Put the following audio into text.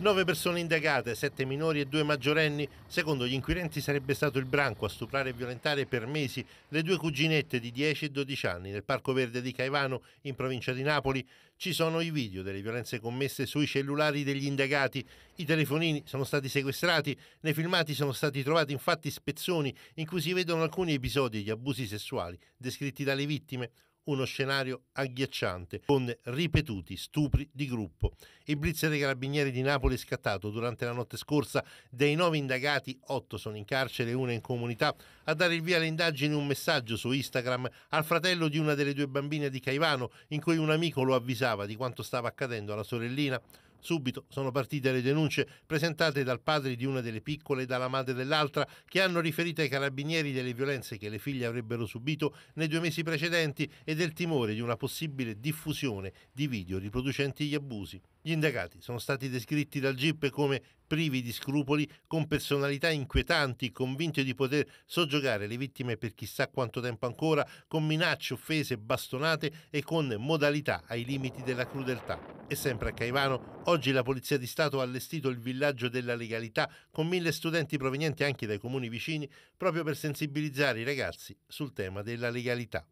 Nove persone indagate, sette minori e due maggiorenni. Secondo gli inquirenti sarebbe stato il branco a stuprare e violentare per mesi le due cuginette di 10 e 12 anni nel Parco Verde di Caivano, in provincia di Napoli. Ci sono i video delle violenze commesse sui cellulari degli indagati. I telefonini sono stati sequestrati, nei filmati sono stati trovati infatti spezzoni in cui si vedono alcuni episodi di abusi sessuali descritti dalle vittime uno scenario agghiacciante con ripetuti stupri di gruppo. Il blitz dei carabinieri di Napoli è scattato durante la notte scorsa. Dei nove indagati, otto sono in carcere e una in comunità. A dare il via alle indagini un messaggio su Instagram al fratello di una delle due bambine di Caivano in cui un amico lo avvisava di quanto stava accadendo alla sorellina. Subito sono partite le denunce presentate dal padre di una delle piccole e dalla madre dell'altra che hanno riferito ai carabinieri delle violenze che le figlie avrebbero subito nei due mesi precedenti e del timore di una possibile diffusione di video riproducenti gli abusi. Gli indagati sono stati descritti dal GIP come privi di scrupoli, con personalità inquietanti, convinti di poter soggiogare le vittime per chissà quanto tempo ancora, con minacce, offese, bastonate e con modalità ai limiti della crudeltà. E sempre a Caivano, oggi la Polizia di Stato ha allestito il villaggio della legalità con mille studenti provenienti anche dai comuni vicini, proprio per sensibilizzare i ragazzi sul tema della legalità.